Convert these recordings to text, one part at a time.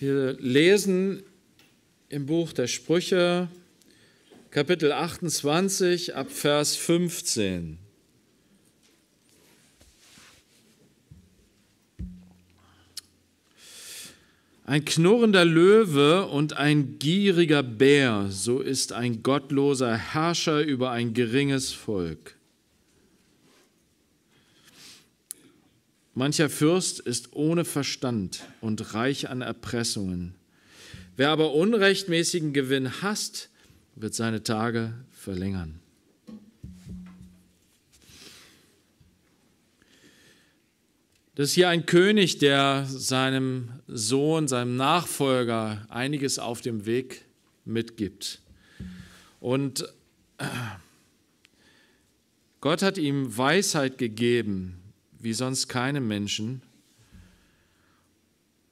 Wir lesen im Buch der Sprüche, Kapitel 28, ab Vers 15. Ein knurrender Löwe und ein gieriger Bär, so ist ein gottloser Herrscher über ein geringes Volk. Mancher Fürst ist ohne Verstand und reich an Erpressungen. Wer aber unrechtmäßigen Gewinn hasst, wird seine Tage verlängern. Das ist hier ein König, der seinem Sohn, seinem Nachfolger einiges auf dem Weg mitgibt. Und Gott hat ihm Weisheit gegeben, wie sonst keinem Menschen.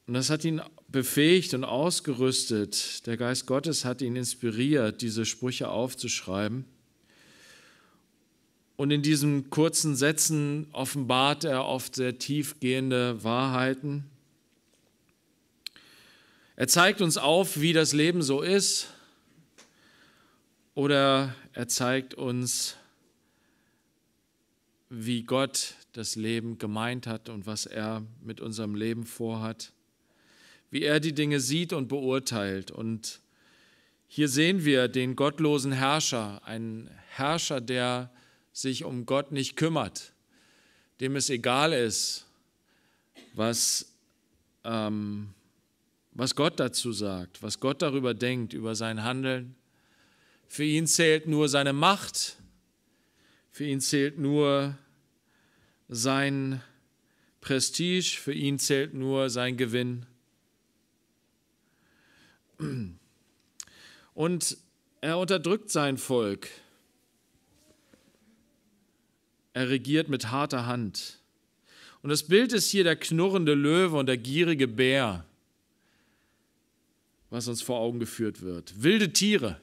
Und das hat ihn befähigt und ausgerüstet. Der Geist Gottes hat ihn inspiriert, diese Sprüche aufzuschreiben. Und in diesen kurzen Sätzen offenbart er oft sehr tiefgehende Wahrheiten. Er zeigt uns auf, wie das Leben so ist. Oder er zeigt uns, wie Gott das Leben gemeint hat und was er mit unserem Leben vorhat, wie er die Dinge sieht und beurteilt. Und hier sehen wir den gottlosen Herrscher, einen Herrscher, der sich um Gott nicht kümmert, dem es egal ist, was, ähm, was Gott dazu sagt, was Gott darüber denkt, über sein Handeln. Für ihn zählt nur seine Macht, für ihn zählt nur sein Prestige, für ihn zählt nur sein Gewinn. Und er unterdrückt sein Volk. Er regiert mit harter Hand. Und das Bild ist hier der knurrende Löwe und der gierige Bär, was uns vor Augen geführt wird. Wilde Tiere.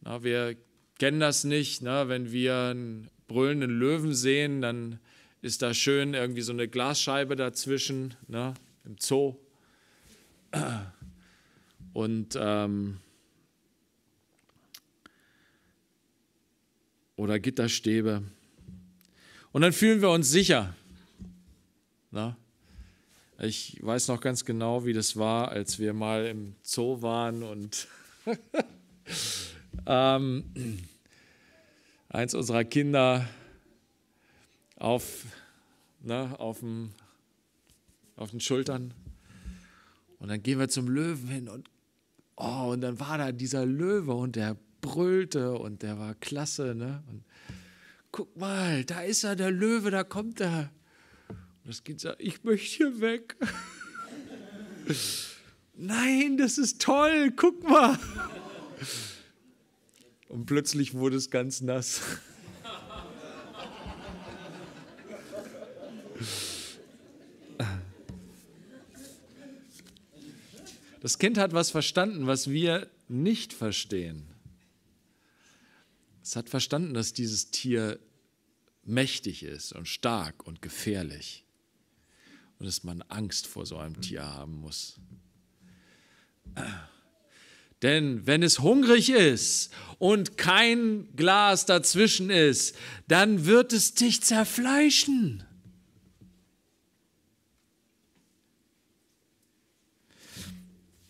Na, wir kennen das nicht, na, wenn wir einen brüllenden Löwen sehen, dann ist da schön irgendwie so eine Glasscheibe dazwischen, ne, im Zoo. Und ähm, oder Gitterstäbe. Und dann fühlen wir uns sicher. Ne? Ich weiß noch ganz genau, wie das war, als wir mal im Zoo waren und ähm, eins unserer Kinder auf, ne, auf, dem, auf den Schultern. Und dann gehen wir zum Löwen hin und, oh, und dann war da dieser Löwe und der brüllte und der war klasse. Ne? Und guck mal, da ist er, der Löwe, da kommt er. Und das Kind sagt, ich möchte hier weg. Nein, das ist toll, guck mal. Und plötzlich wurde es ganz nass. Das Kind hat was verstanden, was wir nicht verstehen. Es hat verstanden, dass dieses Tier mächtig ist und stark und gefährlich und dass man Angst vor so einem Tier haben muss. Äh. Denn wenn es hungrig ist und kein Glas dazwischen ist, dann wird es dich zerfleischen.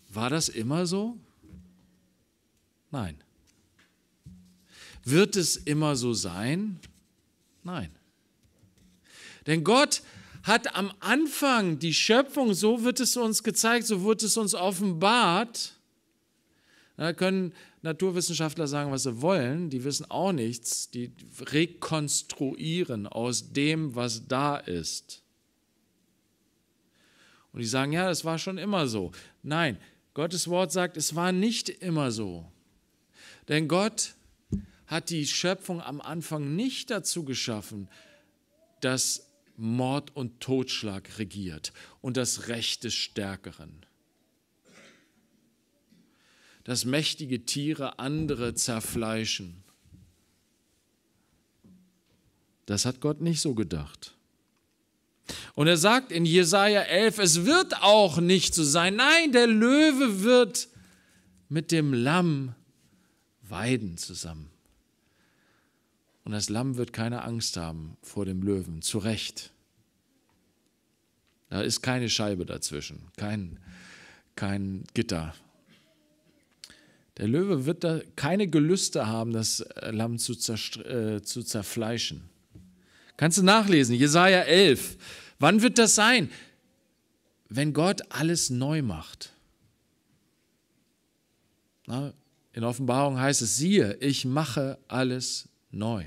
War das immer so? Nein. Wird es immer so sein? Nein. Denn Gott hat am Anfang die Schöpfung, so wird es uns gezeigt, so wird es uns offenbart, da können Naturwissenschaftler sagen, was sie wollen, die wissen auch nichts, die rekonstruieren aus dem, was da ist. Und die sagen, ja, das war schon immer so. Nein, Gottes Wort sagt, es war nicht immer so. Denn Gott hat die Schöpfung am Anfang nicht dazu geschaffen, dass Mord und Totschlag regiert und das Recht des Stärkeren dass mächtige Tiere andere zerfleischen. Das hat Gott nicht so gedacht. Und er sagt in Jesaja 11, es wird auch nicht so sein. Nein, der Löwe wird mit dem Lamm weiden zusammen. Und das Lamm wird keine Angst haben vor dem Löwen, zu Recht. Da ist keine Scheibe dazwischen, kein, kein Gitter, der Löwe wird da keine Gelüste haben, das äh, Lamm zu, äh, zu zerfleischen. Kannst du nachlesen, Jesaja 11. Wann wird das sein? Wenn Gott alles neu macht. Na, in Offenbarung heißt es, siehe, ich mache alles neu.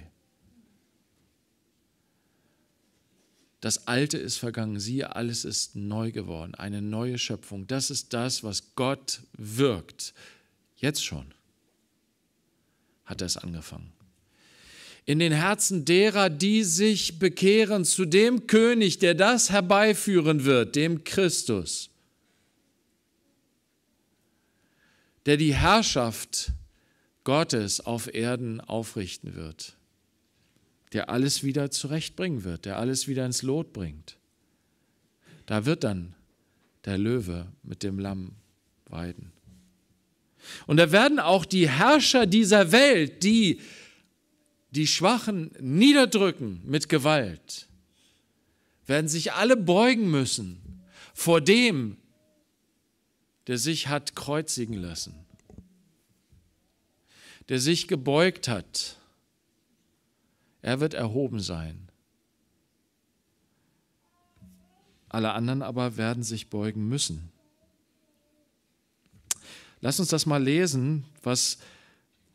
Das Alte ist vergangen, siehe, alles ist neu geworden, eine neue Schöpfung. Das ist das, was Gott wirkt Jetzt schon hat er es angefangen. In den Herzen derer, die sich bekehren zu dem König, der das herbeiführen wird, dem Christus, der die Herrschaft Gottes auf Erden aufrichten wird, der alles wieder zurechtbringen wird, der alles wieder ins Lot bringt. Da wird dann der Löwe mit dem Lamm weiden. Und da werden auch die Herrscher dieser Welt, die die Schwachen niederdrücken mit Gewalt, werden sich alle beugen müssen vor dem, der sich hat kreuzigen lassen, der sich gebeugt hat. Er wird erhoben sein. Alle anderen aber werden sich beugen müssen. Lass uns das mal lesen, was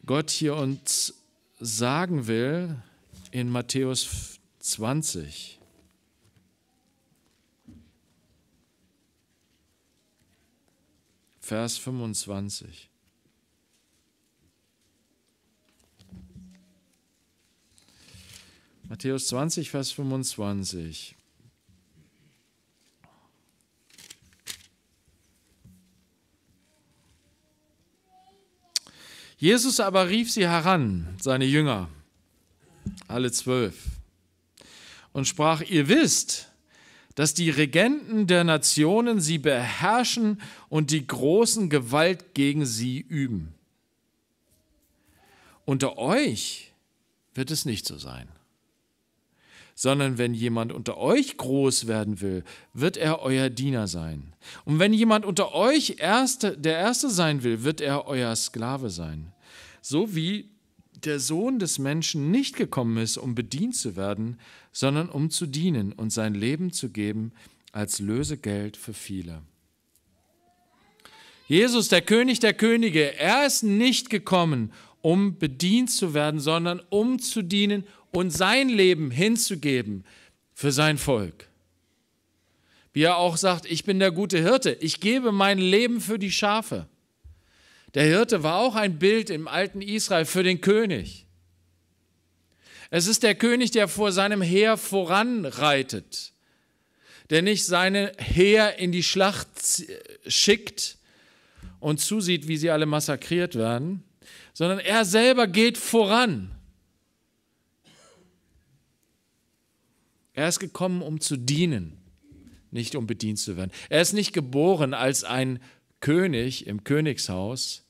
Gott hier uns sagen will in Matthäus 20. Vers 25. Matthäus 20, Vers 25. Jesus aber rief sie heran, seine Jünger, alle zwölf, und sprach, ihr wisst, dass die Regenten der Nationen sie beherrschen und die großen Gewalt gegen sie üben. Unter euch wird es nicht so sein sondern wenn jemand unter euch groß werden will, wird er euer Diener sein. Und wenn jemand unter euch erste, der Erste sein will, wird er euer Sklave sein. So wie der Sohn des Menschen nicht gekommen ist, um bedient zu werden, sondern um zu dienen und sein Leben zu geben als Lösegeld für viele. Jesus, der König der Könige, er ist nicht gekommen, um bedient zu werden, sondern um zu dienen und sein Leben hinzugeben für sein Volk. Wie er auch sagt, ich bin der gute Hirte, ich gebe mein Leben für die Schafe. Der Hirte war auch ein Bild im alten Israel für den König. Es ist der König, der vor seinem Heer voranreitet, der nicht seine Heer in die Schlacht schickt und zusieht, wie sie alle massakriert werden, sondern er selber geht voran. Er ist gekommen, um zu dienen, nicht um bedient zu werden. Er ist nicht geboren als ein König im Königshaus,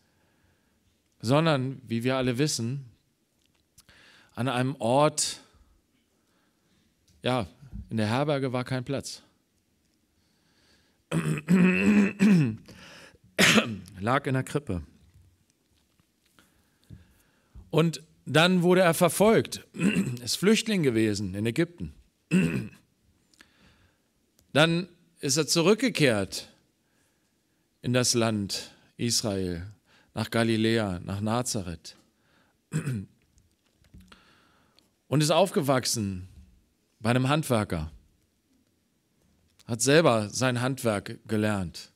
sondern, wie wir alle wissen, an einem Ort, ja, in der Herberge war kein Platz. Lag in der Krippe. Und dann wurde er verfolgt, ist Flüchtling gewesen in Ägypten. Dann ist er zurückgekehrt in das Land Israel, nach Galiläa, nach Nazareth und ist aufgewachsen bei einem Handwerker, hat selber sein Handwerk gelernt.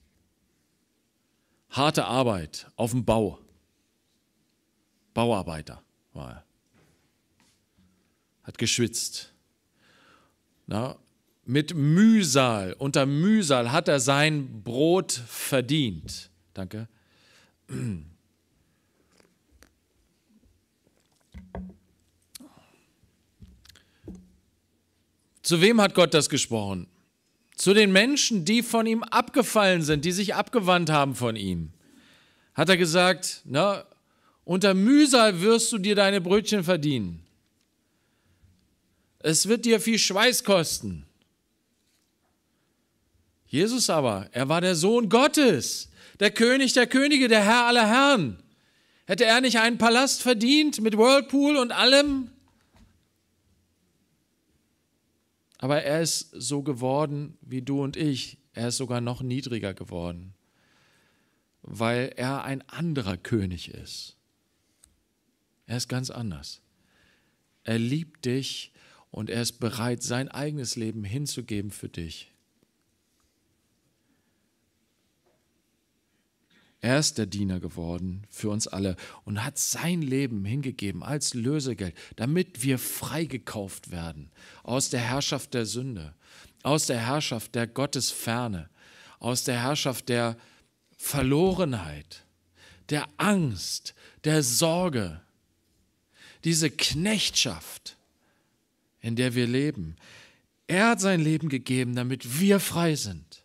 Harte Arbeit auf dem Bau. Bauarbeiter war er. Hat geschwitzt na, mit Mühsal, unter Mühsal hat er sein Brot verdient. Danke. Zu wem hat Gott das gesprochen? Zu den Menschen, die von ihm abgefallen sind, die sich abgewandt haben von ihm. Hat er gesagt, na, unter Mühsal wirst du dir deine Brötchen verdienen. Es wird dir viel Schweiß kosten. Jesus aber, er war der Sohn Gottes, der König der Könige, der Herr aller Herren. Hätte er nicht einen Palast verdient mit Whirlpool und allem? Aber er ist so geworden wie du und ich. Er ist sogar noch niedriger geworden, weil er ein anderer König ist. Er ist ganz anders. Er liebt dich und er ist bereit, sein eigenes Leben hinzugeben für dich. Er ist der Diener geworden für uns alle und hat sein Leben hingegeben als Lösegeld, damit wir freigekauft werden aus der Herrschaft der Sünde, aus der Herrschaft der Gottesferne, aus der Herrschaft der Verlorenheit, der Angst, der Sorge, diese Knechtschaft in der wir leben. Er hat sein Leben gegeben, damit wir frei sind.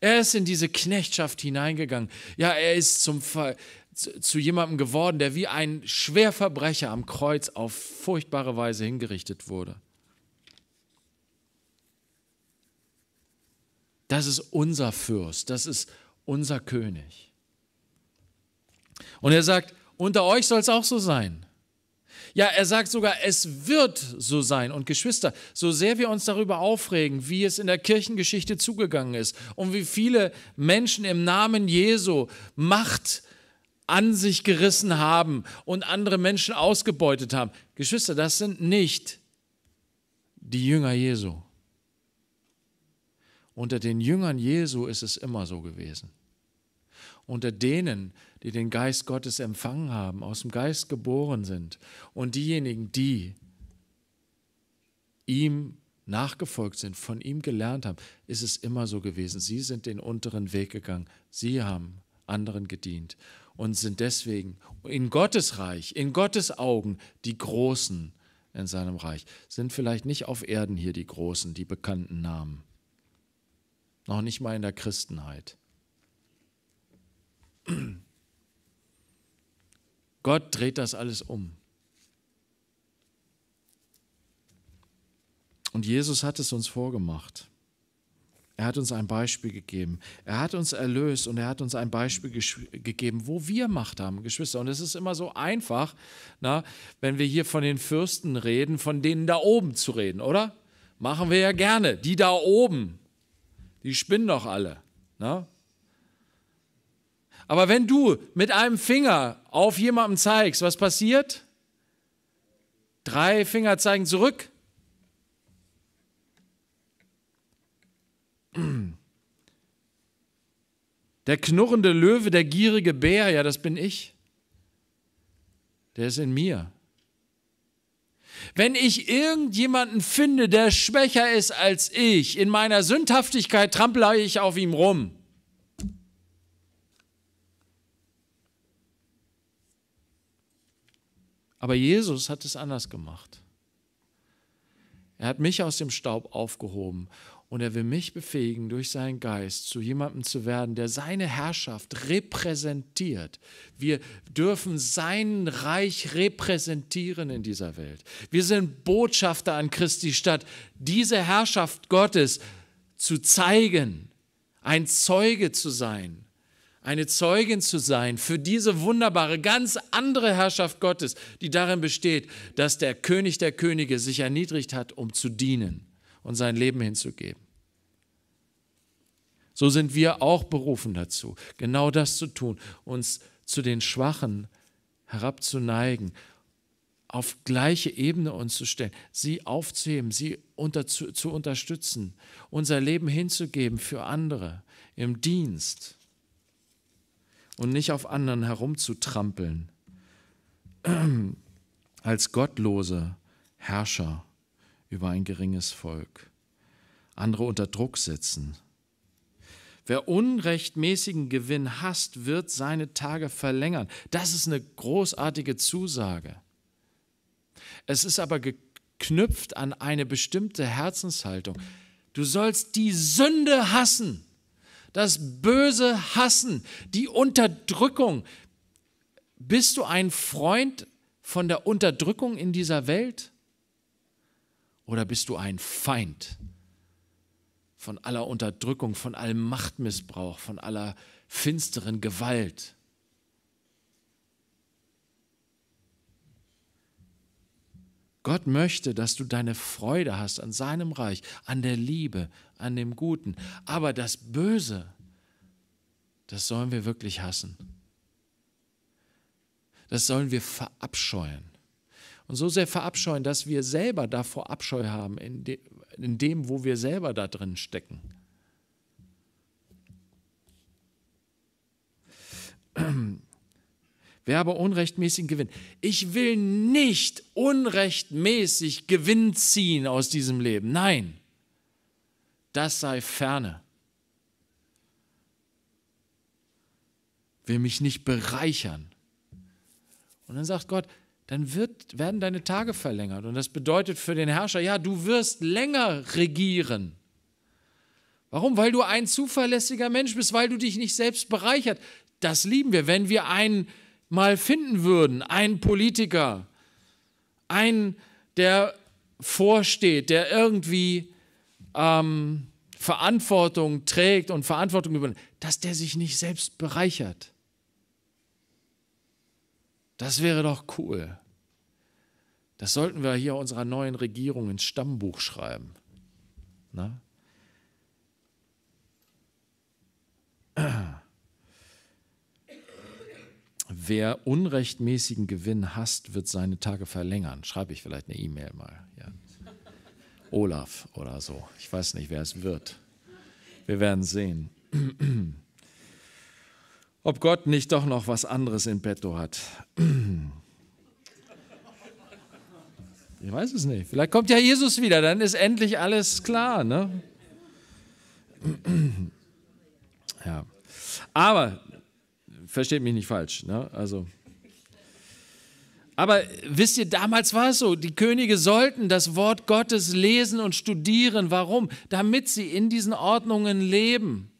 Er ist in diese Knechtschaft hineingegangen. Ja, er ist zum Ver zu jemandem geworden, der wie ein Schwerverbrecher am Kreuz auf furchtbare Weise hingerichtet wurde. Das ist unser Fürst, das ist unser König. Und er sagt, unter euch soll es auch so sein. Ja, er sagt sogar, es wird so sein. Und Geschwister, so sehr wir uns darüber aufregen, wie es in der Kirchengeschichte zugegangen ist und wie viele Menschen im Namen Jesu Macht an sich gerissen haben und andere Menschen ausgebeutet haben. Geschwister, das sind nicht die Jünger Jesu. Unter den Jüngern Jesu ist es immer so gewesen. Unter denen, die den Geist Gottes empfangen haben, aus dem Geist geboren sind und diejenigen, die ihm nachgefolgt sind, von ihm gelernt haben, ist es immer so gewesen. Sie sind den unteren Weg gegangen. Sie haben anderen gedient und sind deswegen in Gottes Reich, in Gottes Augen die Großen in seinem Reich. Sind vielleicht nicht auf Erden hier die Großen, die bekannten Namen. Noch nicht mal in der Christenheit. Gott dreht das alles um. Und Jesus hat es uns vorgemacht. Er hat uns ein Beispiel gegeben. Er hat uns erlöst und er hat uns ein Beispiel gegeben, wo wir Macht haben, Geschwister. Und es ist immer so einfach, na, wenn wir hier von den Fürsten reden, von denen da oben zu reden, oder? Machen wir ja gerne. Die da oben, die spinnen doch alle. Na? Aber wenn du mit einem Finger auf jemanden zeigst, was passiert? Drei Finger zeigen zurück. Der knurrende Löwe, der gierige Bär, ja, das bin ich. Der ist in mir. Wenn ich irgendjemanden finde, der schwächer ist als ich, in meiner Sündhaftigkeit trample ich auf ihm rum. Aber Jesus hat es anders gemacht. Er hat mich aus dem Staub aufgehoben und er will mich befähigen, durch seinen Geist zu jemandem zu werden, der seine Herrschaft repräsentiert. Wir dürfen sein Reich repräsentieren in dieser Welt. Wir sind Botschafter an Christi Stadt, diese Herrschaft Gottes zu zeigen, ein Zeuge zu sein eine Zeugin zu sein für diese wunderbare, ganz andere Herrschaft Gottes, die darin besteht, dass der König der Könige sich erniedrigt hat, um zu dienen und sein Leben hinzugeben. So sind wir auch berufen dazu, genau das zu tun, uns zu den Schwachen herabzuneigen, auf gleiche Ebene uns zu stellen, sie aufzuheben, sie unter, zu, zu unterstützen, unser Leben hinzugeben für andere im Dienst und nicht auf anderen herumzutrampeln als gottlose Herrscher über ein geringes Volk, andere unter Druck setzen. Wer unrechtmäßigen Gewinn hasst, wird seine Tage verlängern. Das ist eine großartige Zusage. Es ist aber geknüpft an eine bestimmte Herzenshaltung. Du sollst die Sünde hassen das Böse hassen, die Unterdrückung. Bist du ein Freund von der Unterdrückung in dieser Welt? Oder bist du ein Feind von aller Unterdrückung, von allem Machtmissbrauch, von aller finsteren Gewalt? Gott möchte, dass du deine Freude hast an seinem Reich, an der Liebe, an dem Guten. Aber das Böse, das sollen wir wirklich hassen. Das sollen wir verabscheuen. Und so sehr verabscheuen, dass wir selber davor Abscheu haben, in, de in dem, wo wir selber da drin stecken. Wer aber unrechtmäßigen Gewinn. Ich will nicht unrechtmäßig Gewinn ziehen aus diesem Leben. Nein das sei ferne. Will mich nicht bereichern. Und dann sagt Gott, dann wird, werden deine Tage verlängert. Und das bedeutet für den Herrscher, ja, du wirst länger regieren. Warum? Weil du ein zuverlässiger Mensch bist, weil du dich nicht selbst bereichert. Das lieben wir. Wenn wir einen mal finden würden, einen Politiker, einen, der vorsteht, der irgendwie ähm, Verantwortung trägt und Verantwortung übernimmt, dass der sich nicht selbst bereichert. Das wäre doch cool. Das sollten wir hier unserer neuen Regierung ins Stammbuch schreiben. Na? Wer unrechtmäßigen Gewinn hasst, wird seine Tage verlängern. Schreibe ich vielleicht eine E-Mail mal. Olaf oder so. Ich weiß nicht, wer es wird. Wir werden sehen. Ob Gott nicht doch noch was anderes in petto hat. Ich weiß es nicht. Vielleicht kommt ja Jesus wieder, dann ist endlich alles klar. Ne? Ja. Aber versteht mich nicht falsch. Ne? Also. Aber wisst ihr, damals war es so, die Könige sollten das Wort Gottes lesen und studieren. Warum? Damit sie in diesen Ordnungen leben,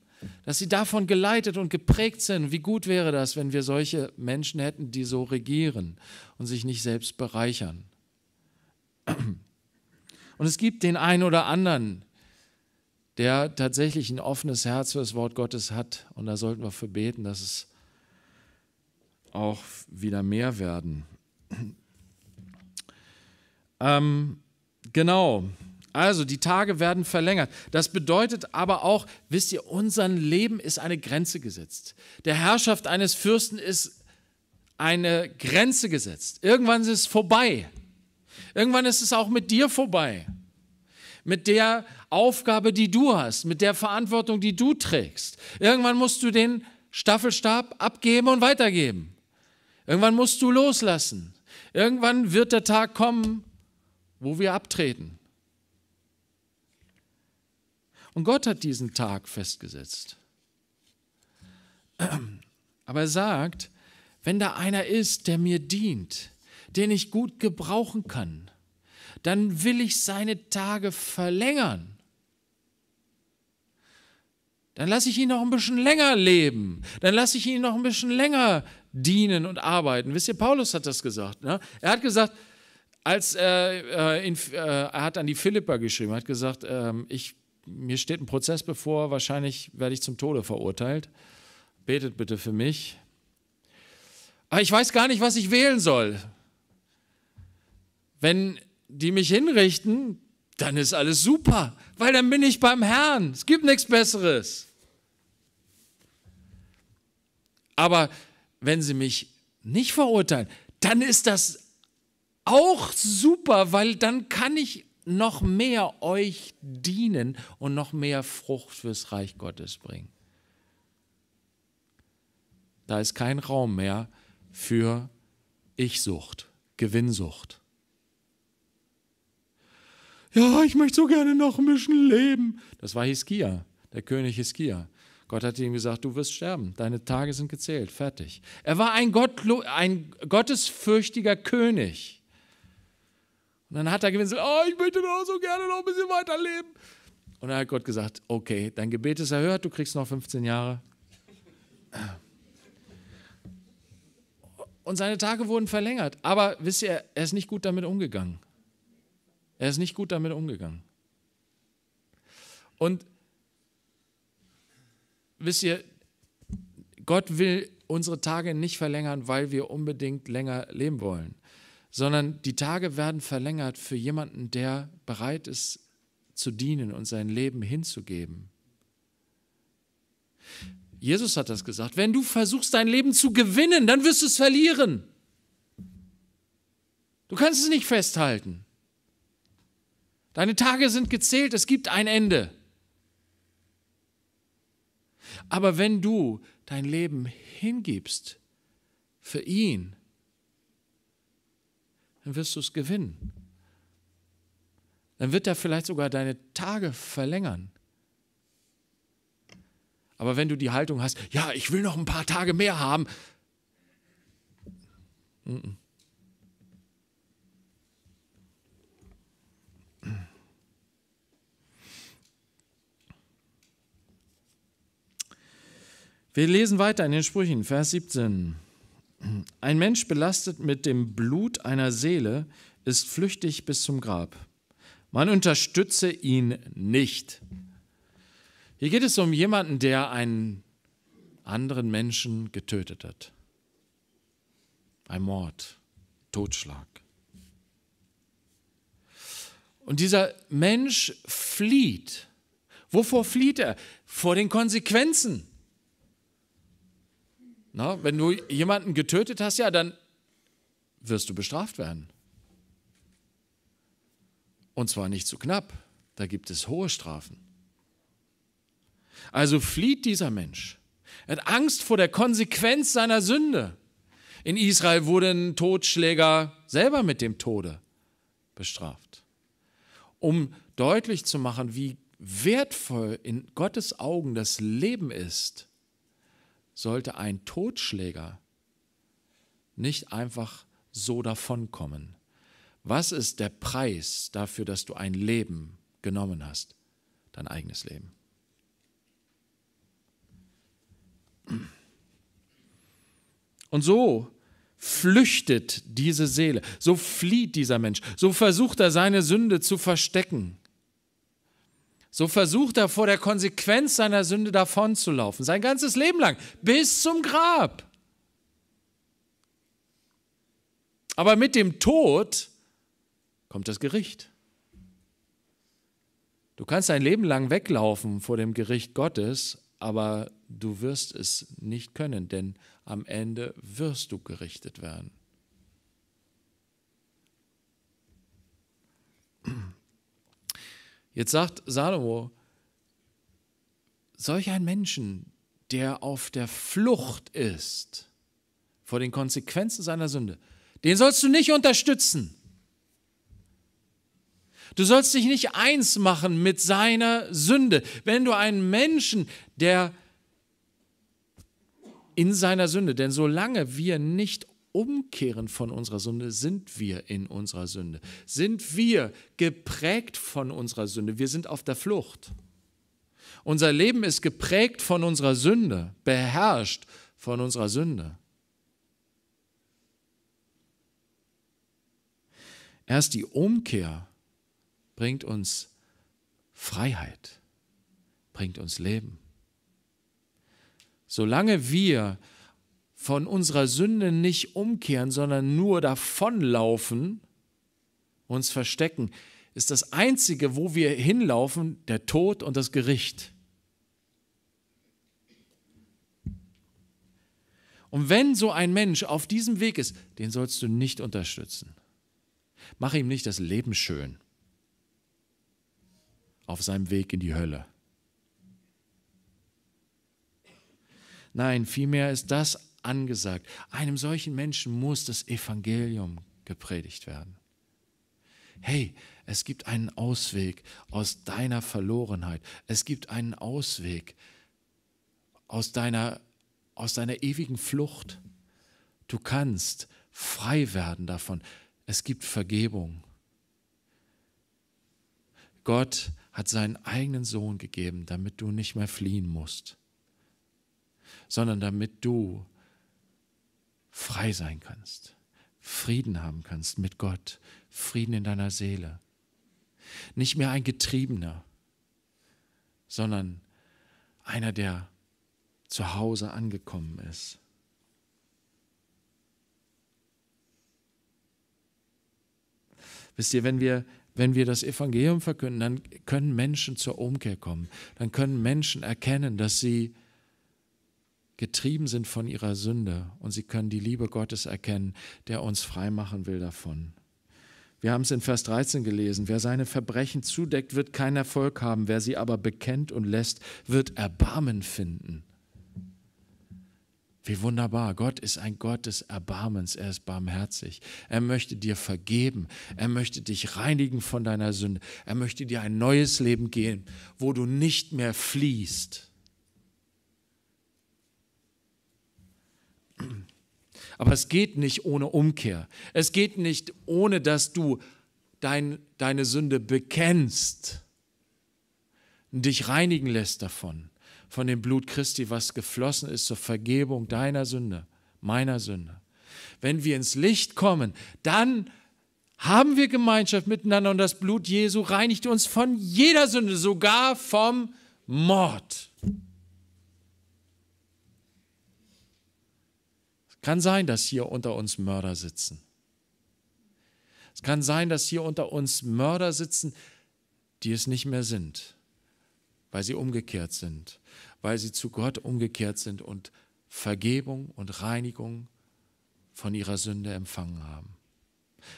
dass sie davon geleitet und geprägt sind. Wie gut wäre das, wenn wir solche Menschen hätten, die so regieren und sich nicht selbst bereichern. Und es gibt den einen oder anderen, der tatsächlich ein offenes Herz für das Wort Gottes hat. Und da sollten wir für beten, dass es auch wieder mehr werden. Ähm, genau. Also die Tage werden verlängert. Das bedeutet aber auch, wisst ihr, unserem Leben ist eine Grenze gesetzt. Der Herrschaft eines Fürsten ist eine Grenze gesetzt. Irgendwann ist es vorbei. Irgendwann ist es auch mit dir vorbei. Mit der Aufgabe, die du hast, mit der Verantwortung, die du trägst. Irgendwann musst du den Staffelstab abgeben und weitergeben. Irgendwann musst du loslassen. Irgendwann wird der Tag kommen, wo wir abtreten. Und Gott hat diesen Tag festgesetzt. Aber er sagt, wenn da einer ist, der mir dient, den ich gut gebrauchen kann, dann will ich seine Tage verlängern. Dann lasse ich ihn noch ein bisschen länger leben. Dann lasse ich ihn noch ein bisschen länger dienen und arbeiten. Wisst ihr, Paulus hat das gesagt. Ne? Er hat gesagt, als er, äh, in, äh, er hat an die Philippa geschrieben, hat gesagt, äh, ich, mir steht ein Prozess bevor, wahrscheinlich werde ich zum Tode verurteilt. Betet bitte für mich. Aber ich weiß gar nicht, was ich wählen soll. Wenn die mich hinrichten, dann ist alles super, weil dann bin ich beim Herrn. Es gibt nichts Besseres. Aber wenn sie mich nicht verurteilen, dann ist das auch super, weil dann kann ich noch mehr euch dienen und noch mehr Frucht fürs Reich Gottes bringen. Da ist kein Raum mehr für Ich-Sucht, Gewinnsucht. Ja, ich möchte so gerne noch ein bisschen leben. Das war Hiskia, der König Hiskia. Gott hat ihm gesagt, du wirst sterben, deine Tage sind gezählt, fertig. Er war ein, Gottlo ein gottesfürchtiger König. Und dann hat er gewinnt, oh, ich möchte doch so gerne noch ein bisschen weiterleben. Und dann hat Gott gesagt, okay, dein Gebet ist erhört, du kriegst noch 15 Jahre. Und seine Tage wurden verlängert. Aber wisst ihr, er ist nicht gut damit umgegangen. Er ist nicht gut damit umgegangen. Und wisst ihr, Gott will unsere Tage nicht verlängern, weil wir unbedingt länger leben wollen, sondern die Tage werden verlängert für jemanden, der bereit ist zu dienen und sein Leben hinzugeben. Jesus hat das gesagt. Wenn du versuchst, dein Leben zu gewinnen, dann wirst du es verlieren. Du kannst es nicht festhalten. Deine Tage sind gezählt, es gibt ein Ende. Aber wenn du dein Leben hingibst für ihn, dann wirst du es gewinnen. Dann wird er vielleicht sogar deine Tage verlängern. Aber wenn du die Haltung hast, ja, ich will noch ein paar Tage mehr haben, n -n. Wir lesen weiter in den Sprüchen, Vers 17. Ein Mensch belastet mit dem Blut einer Seele ist flüchtig bis zum Grab. Man unterstütze ihn nicht. Hier geht es um jemanden, der einen anderen Menschen getötet hat. Ein Mord, Totschlag. Und dieser Mensch flieht. Wovor flieht er? Vor den Konsequenzen. Na, wenn du jemanden getötet hast, ja, dann wirst du bestraft werden. Und zwar nicht zu knapp, da gibt es hohe Strafen. Also flieht dieser Mensch. Er hat Angst vor der Konsequenz seiner Sünde. In Israel wurde ein Totschläger selber mit dem Tode bestraft. Um deutlich zu machen, wie wertvoll in Gottes Augen das Leben ist, sollte ein Totschläger nicht einfach so davonkommen. Was ist der Preis dafür, dass du ein Leben genommen hast, dein eigenes Leben? Und so flüchtet diese Seele, so flieht dieser Mensch, so versucht er seine Sünde zu verstecken. So versucht er vor der Konsequenz seiner Sünde davonzulaufen, sein ganzes Leben lang, bis zum Grab. Aber mit dem Tod kommt das Gericht. Du kannst dein Leben lang weglaufen vor dem Gericht Gottes, aber du wirst es nicht können, denn am Ende wirst du gerichtet werden. Jetzt sagt Salomo, solch ein Menschen, der auf der Flucht ist vor den Konsequenzen seiner Sünde, den sollst du nicht unterstützen. Du sollst dich nicht eins machen mit seiner Sünde. Wenn du einen Menschen, der in seiner Sünde, denn solange wir nicht Umkehren von unserer Sünde sind wir in unserer Sünde. Sind wir geprägt von unserer Sünde. Wir sind auf der Flucht. Unser Leben ist geprägt von unserer Sünde, beherrscht von unserer Sünde. Erst die Umkehr bringt uns Freiheit, bringt uns Leben. Solange wir von unserer Sünde nicht umkehren, sondern nur davonlaufen, uns verstecken, ist das Einzige, wo wir hinlaufen, der Tod und das Gericht. Und wenn so ein Mensch auf diesem Weg ist, den sollst du nicht unterstützen. Mach ihm nicht das Leben schön auf seinem Weg in die Hölle. Nein, vielmehr ist das angesagt. Einem solchen Menschen muss das Evangelium gepredigt werden. Hey, es gibt einen Ausweg aus deiner Verlorenheit. Es gibt einen Ausweg aus deiner, aus deiner ewigen Flucht. Du kannst frei werden davon. Es gibt Vergebung. Gott hat seinen eigenen Sohn gegeben, damit du nicht mehr fliehen musst, sondern damit du frei sein kannst, Frieden haben kannst mit Gott, Frieden in deiner Seele. Nicht mehr ein Getriebener, sondern einer, der zu Hause angekommen ist. Wisst ihr, wenn wir, wenn wir das Evangelium verkünden, dann können Menschen zur Umkehr kommen. Dann können Menschen erkennen, dass sie getrieben sind von ihrer Sünde und sie können die Liebe Gottes erkennen, der uns frei machen will davon. Wir haben es in Vers 13 gelesen, wer seine Verbrechen zudeckt, wird keinen Erfolg haben, wer sie aber bekennt und lässt, wird Erbarmen finden. Wie wunderbar. Gott ist ein Gott des Erbarmens. Er ist barmherzig. Er möchte dir vergeben. Er möchte dich reinigen von deiner Sünde. Er möchte dir ein neues Leben geben, wo du nicht mehr fliehst, Aber es geht nicht ohne Umkehr. Es geht nicht ohne, dass du dein, deine Sünde bekennst und dich reinigen lässt davon, von dem Blut Christi, was geflossen ist zur Vergebung deiner Sünde, meiner Sünde. Wenn wir ins Licht kommen, dann haben wir Gemeinschaft miteinander und das Blut Jesu reinigt uns von jeder Sünde, sogar vom Mord. Kann sein, dass hier unter uns Mörder sitzen. Es kann sein, dass hier unter uns Mörder sitzen, die es nicht mehr sind, weil sie umgekehrt sind, weil sie zu Gott umgekehrt sind und Vergebung und Reinigung von ihrer Sünde empfangen haben.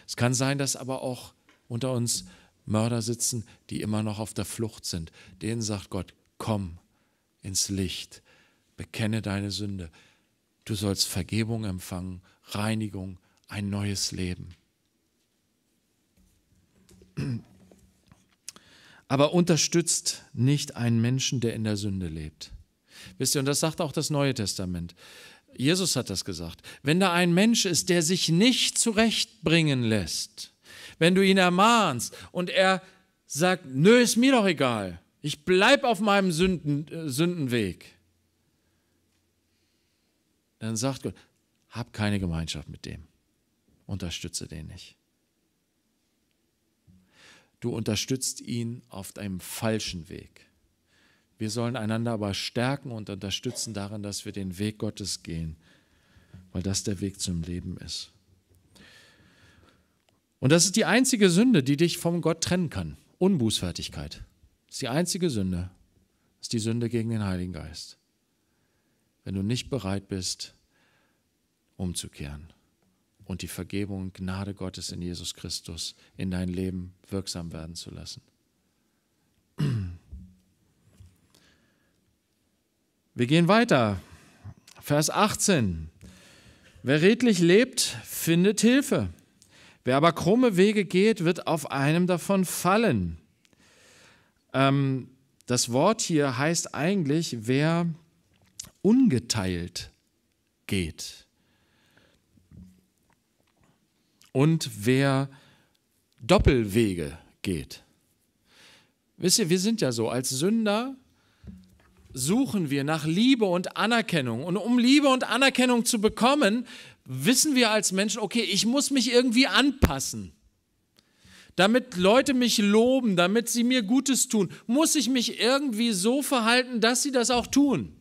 Es kann sein, dass aber auch unter uns Mörder sitzen, die immer noch auf der Flucht sind. Denen sagt Gott, komm ins Licht, bekenne deine Sünde, Du sollst Vergebung empfangen, Reinigung, ein neues Leben. Aber unterstützt nicht einen Menschen, der in der Sünde lebt. Wisst ihr, und das sagt auch das Neue Testament. Jesus hat das gesagt. Wenn da ein Mensch ist, der sich nicht zurechtbringen lässt, wenn du ihn ermahnst und er sagt, nö, ist mir doch egal, ich bleib auf meinem Sünden, äh, Sündenweg, dann sagt Gott, hab keine Gemeinschaft mit dem. Unterstütze den nicht. Du unterstützt ihn auf deinem falschen Weg. Wir sollen einander aber stärken und unterstützen daran, dass wir den Weg Gottes gehen, weil das der Weg zum Leben ist. Und das ist die einzige Sünde, die dich vom Gott trennen kann. Unbußfertigkeit. Das ist die einzige Sünde. Das ist die Sünde gegen den Heiligen Geist wenn du nicht bereit bist, umzukehren und die Vergebung und Gnade Gottes in Jesus Christus in dein Leben wirksam werden zu lassen. Wir gehen weiter. Vers 18. Wer redlich lebt, findet Hilfe. Wer aber krumme Wege geht, wird auf einem davon fallen. Ähm, das Wort hier heißt eigentlich, wer ungeteilt geht. Und wer Doppelwege geht. Wisst ihr, wir sind ja so, als Sünder suchen wir nach Liebe und Anerkennung. Und um Liebe und Anerkennung zu bekommen, wissen wir als Menschen, okay, ich muss mich irgendwie anpassen. Damit Leute mich loben, damit sie mir Gutes tun, muss ich mich irgendwie so verhalten, dass sie das auch tun.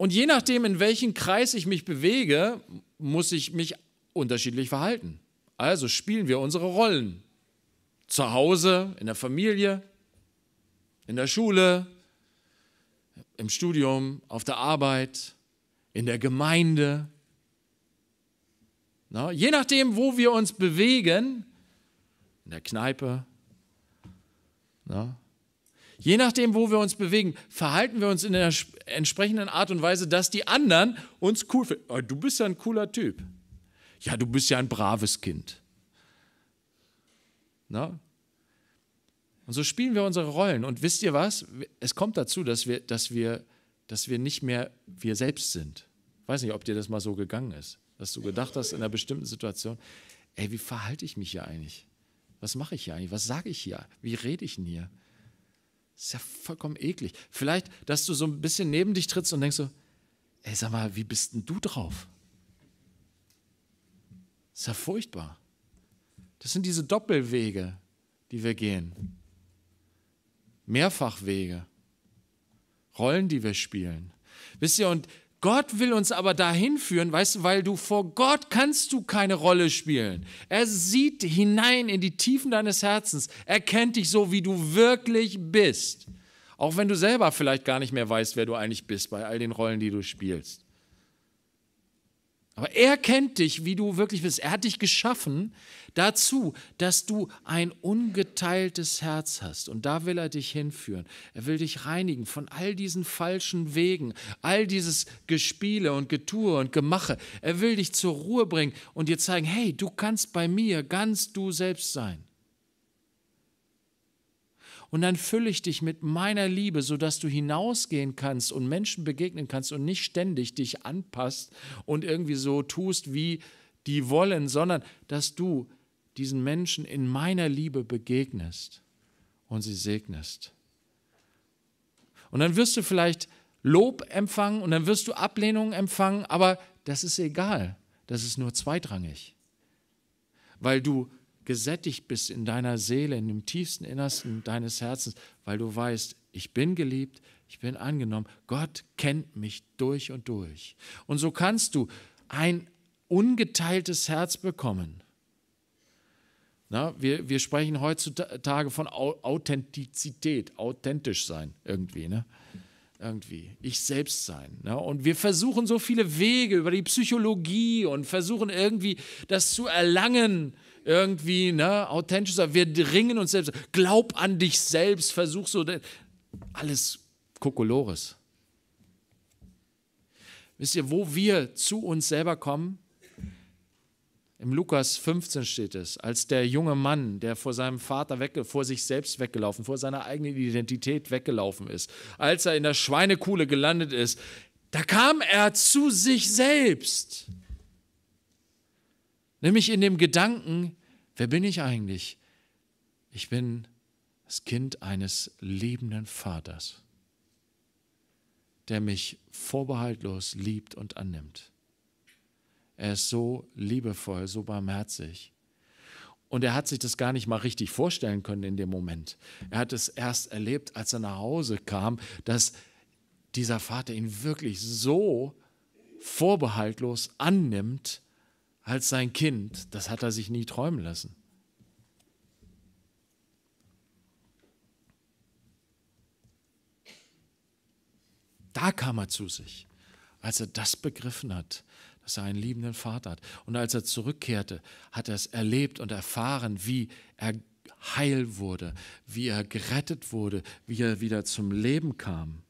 Und je nachdem, in welchem Kreis ich mich bewege, muss ich mich unterschiedlich verhalten. Also spielen wir unsere Rollen. Zu Hause, in der Familie, in der Schule, im Studium, auf der Arbeit, in der Gemeinde. Na, je nachdem, wo wir uns bewegen, in der Kneipe, na, je nachdem, wo wir uns bewegen, verhalten wir uns in der, entsprechenden Art und Weise, dass die anderen uns cool finden. Oh, du bist ja ein cooler Typ. Ja, du bist ja ein braves Kind. Na? Und so spielen wir unsere Rollen. Und wisst ihr was? Es kommt dazu, dass wir, dass wir, dass wir nicht mehr wir selbst sind. Ich weiß nicht, ob dir das mal so gegangen ist, dass du gedacht hast in einer bestimmten Situation, ey, wie verhalte ich mich hier eigentlich? Was mache ich hier eigentlich? Was sage ich hier? Wie rede ich denn hier? Ist ja vollkommen eklig. Vielleicht, dass du so ein bisschen neben dich trittst und denkst so, ey, sag mal, wie bist denn du drauf? Ist ja furchtbar. Das sind diese Doppelwege, die wir gehen. Mehrfachwege. Rollen, die wir spielen. Wisst ihr, und Gott will uns aber dahin führen, weißt du, weil du vor Gott kannst du keine Rolle spielen. Er sieht hinein in die Tiefen deines Herzens. Er kennt dich so, wie du wirklich bist. Auch wenn du selber vielleicht gar nicht mehr weißt, wer du eigentlich bist bei all den Rollen, die du spielst. Aber er kennt dich, wie du wirklich bist. Er hat dich geschaffen dazu, dass du ein ungeteiltes Herz hast. Und da will er dich hinführen. Er will dich reinigen von all diesen falschen Wegen, all dieses Gespiele und Getue und Gemache. Er will dich zur Ruhe bringen und dir zeigen, hey, du kannst bei mir ganz du selbst sein. Und dann fülle ich dich mit meiner Liebe, sodass du hinausgehen kannst und Menschen begegnen kannst und nicht ständig dich anpasst und irgendwie so tust, wie die wollen, sondern dass du diesen Menschen in meiner Liebe begegnest und sie segnest. Und dann wirst du vielleicht Lob empfangen und dann wirst du Ablehnung empfangen, aber das ist egal. Das ist nur zweitrangig, weil du gesättigt bist in deiner Seele, in dem tiefsten Innersten deines Herzens, weil du weißt, ich bin geliebt, ich bin angenommen, Gott kennt mich durch und durch. Und so kannst du ein ungeteiltes Herz bekommen. Na, wir, wir sprechen heutzutage von Authentizität, authentisch sein irgendwie. Ne? irgendwie, ich selbst sein. Ne? Und wir versuchen so viele Wege über die Psychologie und versuchen irgendwie das zu erlangen irgendwie ne, authentisch sein. Wir dringen uns selbst. Glaub an dich selbst, versuch so. Alles Kokolores. Wisst ihr, wo wir zu uns selber kommen? Im Lukas 15 steht es, als der junge Mann, der vor seinem Vater weg, vor sich selbst weggelaufen, vor seiner eigenen Identität weggelaufen ist, als er in der Schweinekuhle gelandet ist, da kam er zu sich selbst. Nämlich in dem Gedanken, Wer bin ich eigentlich? Ich bin das Kind eines liebenden Vaters, der mich vorbehaltlos liebt und annimmt. Er ist so liebevoll, so barmherzig. Und er hat sich das gar nicht mal richtig vorstellen können in dem Moment. Er hat es erst erlebt, als er nach Hause kam, dass dieser Vater ihn wirklich so vorbehaltlos annimmt als sein Kind, das hat er sich nie träumen lassen. Da kam er zu sich, als er das begriffen hat, dass er einen liebenden Vater hat. Und als er zurückkehrte, hat er es erlebt und erfahren, wie er heil wurde, wie er gerettet wurde, wie er wieder zum Leben kam.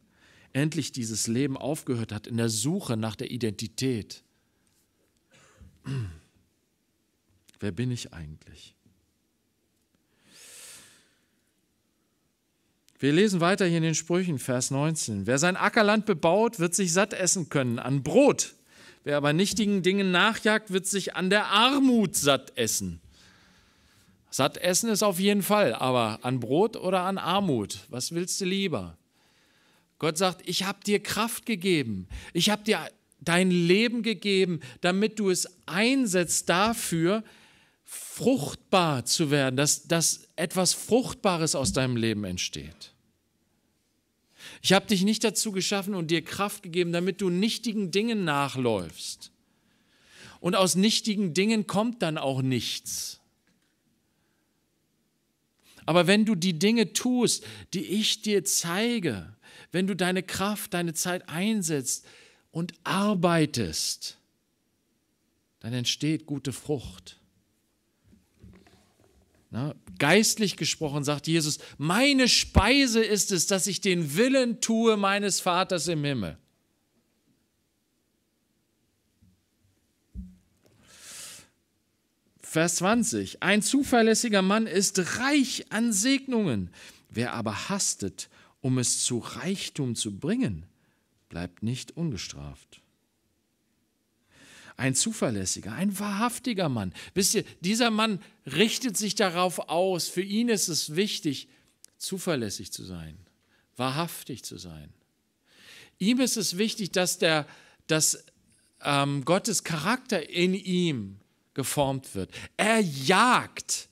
Endlich dieses Leben aufgehört hat in der Suche nach der Identität Wer bin ich eigentlich? Wir lesen weiter hier in den Sprüchen, Vers 19. Wer sein Ackerland bebaut, wird sich satt essen können an Brot. Wer aber nichtigen Dingen nachjagt, wird sich an der Armut satt essen. Satt essen ist auf jeden Fall, aber an Brot oder an Armut, was willst du lieber? Gott sagt, ich habe dir Kraft gegeben, ich habe dir dein Leben gegeben, damit du es einsetzt dafür, fruchtbar zu werden, dass, dass etwas Fruchtbares aus deinem Leben entsteht. Ich habe dich nicht dazu geschaffen und dir Kraft gegeben, damit du nichtigen Dingen nachläufst. Und aus nichtigen Dingen kommt dann auch nichts. Aber wenn du die Dinge tust, die ich dir zeige, wenn du deine Kraft, deine Zeit einsetzt, und arbeitest, dann entsteht gute Frucht. Na, geistlich gesprochen sagt Jesus, meine Speise ist es, dass ich den Willen tue meines Vaters im Himmel. Vers 20. Ein zuverlässiger Mann ist reich an Segnungen. Wer aber hastet, um es zu Reichtum zu bringen, bleibt nicht ungestraft. Ein zuverlässiger, ein wahrhaftiger Mann. Wisst ihr, dieser Mann richtet sich darauf aus, für ihn ist es wichtig, zuverlässig zu sein, wahrhaftig zu sein. Ihm ist es wichtig, dass, der, dass ähm, Gottes Charakter in ihm geformt wird. Er jagt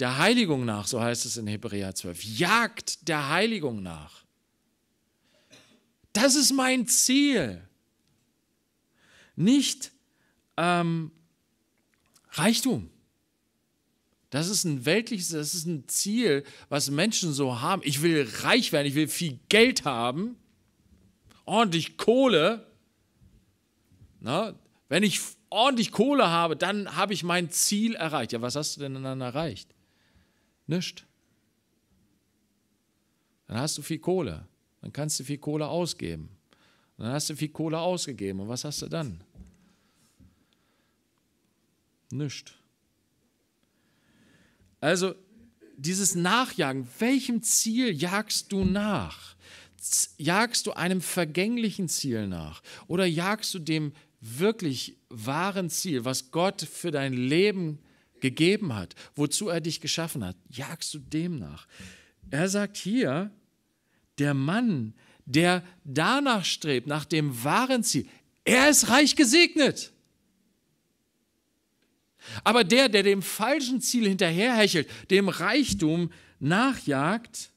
der Heiligung nach, so heißt es in Hebräer 12, jagt der Heiligung nach. Das ist mein Ziel. Nicht ähm, Reichtum. Das ist ein weltliches, das ist ein Ziel, was Menschen so haben. Ich will reich werden, ich will viel Geld haben, ordentlich Kohle. Na, wenn ich ordentlich Kohle habe, dann habe ich mein Ziel erreicht. Ja, was hast du denn dann erreicht? Nichts. Dann hast du viel Kohle. Dann kannst du viel Kohle ausgeben. dann hast du viel Kohle ausgegeben. Und was hast du dann? Nichts. Also dieses Nachjagen, welchem Ziel jagst du nach? Jagst du einem vergänglichen Ziel nach oder jagst du dem wirklich wahren Ziel, was Gott für dein Leben gegeben hat, wozu er dich geschaffen hat? Jagst du dem nach? Er sagt hier, der Mann, der danach strebt, nach dem wahren Ziel, er ist reich gesegnet. Aber der, der dem falschen Ziel hinterherhechelt, dem Reichtum nachjagt,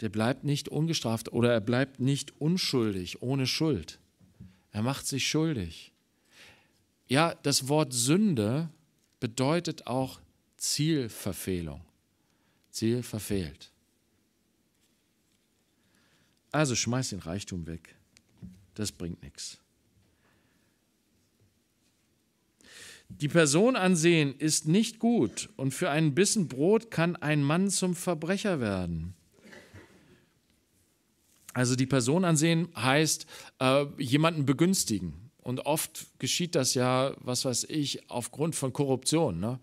der bleibt nicht ungestraft oder er bleibt nicht unschuldig, ohne Schuld. Er macht sich schuldig. Ja, das Wort Sünde bedeutet auch Zielverfehlung. Ziel verfehlt. Also schmeiß den Reichtum weg. Das bringt nichts. Die Person ansehen ist nicht gut und für einen Bissen Brot kann ein Mann zum Verbrecher werden. Also die Person ansehen heißt äh, jemanden begünstigen. Und oft geschieht das ja, was weiß ich, aufgrund von Korruption. Ne?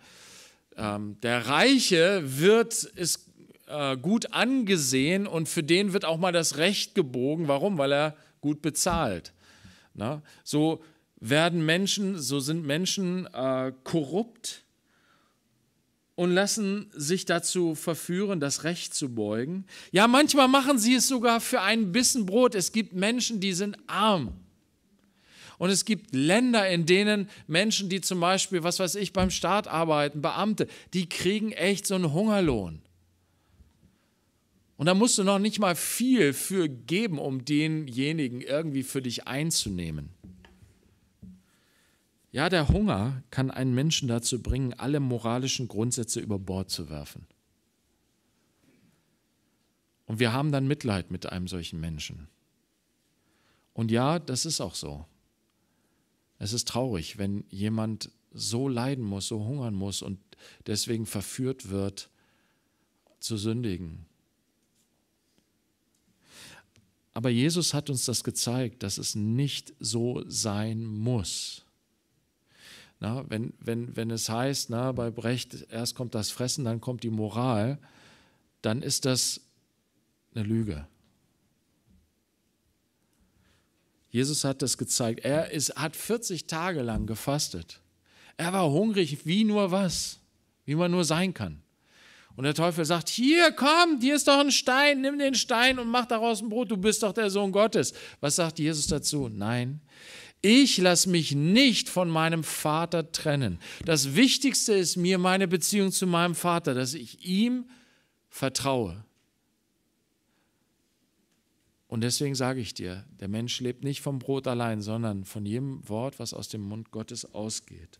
Ähm, der Reiche wird ist äh, gut angesehen und für den wird auch mal das Recht gebogen. Warum? Weil er gut bezahlt. Na? Ne? So werden Menschen, so sind Menschen äh, korrupt und lassen sich dazu verführen, das Recht zu beugen. Ja, manchmal machen sie es sogar für einen Bissen Brot. Es gibt Menschen, die sind arm. Und es gibt Länder, in denen Menschen, die zum Beispiel, was weiß ich, beim Staat arbeiten, Beamte, die kriegen echt so einen Hungerlohn. Und da musst du noch nicht mal viel für geben, um denjenigen irgendwie für dich einzunehmen. Ja, der Hunger kann einen Menschen dazu bringen, alle moralischen Grundsätze über Bord zu werfen. Und wir haben dann Mitleid mit einem solchen Menschen. Und ja, das ist auch so. Es ist traurig, wenn jemand so leiden muss, so hungern muss und deswegen verführt wird zu sündigen. Aber Jesus hat uns das gezeigt, dass es nicht so sein muss. Na, wenn, wenn, wenn es heißt, na, bei Brecht erst kommt das Fressen, dann kommt die Moral, dann ist das eine Lüge. Jesus hat das gezeigt. Er ist, hat 40 Tage lang gefastet. Er war hungrig wie nur was, wie man nur sein kann. Und der Teufel sagt, hier, komm, hier ist doch ein Stein, nimm den Stein und mach daraus ein Brot, du bist doch der Sohn Gottes. Was sagt Jesus dazu? Nein, ich lasse mich nicht von meinem Vater trennen. Das Wichtigste ist mir meine Beziehung zu meinem Vater, dass ich ihm vertraue. Und deswegen sage ich dir, der Mensch lebt nicht vom Brot allein, sondern von jedem Wort, was aus dem Mund Gottes ausgeht.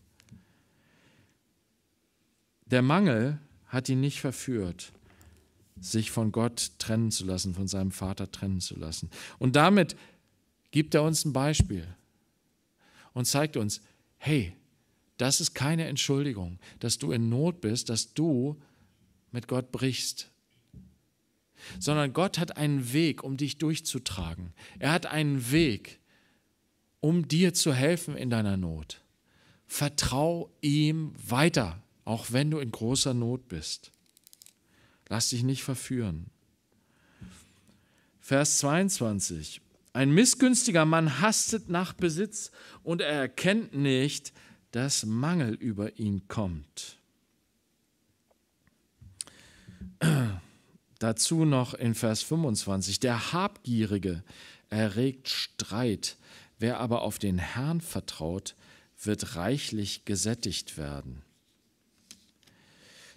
Der Mangel hat ihn nicht verführt, sich von Gott trennen zu lassen, von seinem Vater trennen zu lassen. Und damit gibt er uns ein Beispiel und zeigt uns, hey, das ist keine Entschuldigung, dass du in Not bist, dass du mit Gott brichst, sondern Gott hat einen Weg, um dich durchzutragen. Er hat einen Weg, um dir zu helfen in deiner Not. Vertrau ihm weiter, auch wenn du in großer Not bist. Lass dich nicht verführen. Vers 22. Ein missgünstiger Mann hastet nach Besitz und er erkennt nicht, dass Mangel über ihn kommt. Dazu noch in Vers 25, der Habgierige erregt Streit, wer aber auf den Herrn vertraut, wird reichlich gesättigt werden.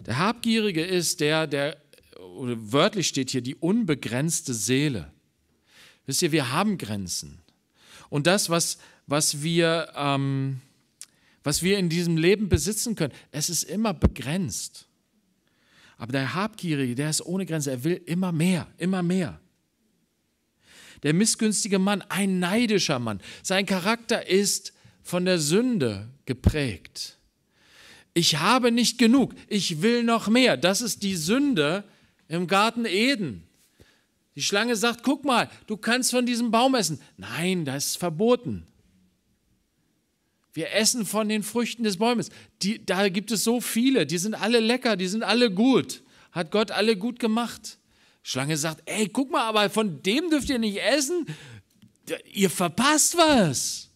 Der Habgierige ist der, der, wörtlich steht hier, die unbegrenzte Seele. Wisst ihr, wir haben Grenzen. Und das, was, was, wir, ähm, was wir in diesem Leben besitzen können, es ist immer begrenzt. Aber der Habgierige, der ist ohne Grenze, er will immer mehr, immer mehr. Der missgünstige Mann, ein neidischer Mann. Sein Charakter ist von der Sünde geprägt. Ich habe nicht genug, ich will noch mehr. Das ist die Sünde im Garten Eden. Die Schlange sagt, guck mal, du kannst von diesem Baum essen. Nein, das ist verboten. Wir essen von den Früchten des Bäumes. Die, da gibt es so viele, die sind alle lecker, die sind alle gut. Hat Gott alle gut gemacht. Schlange sagt, ey, guck mal, aber von dem dürft ihr nicht essen. Ihr verpasst was.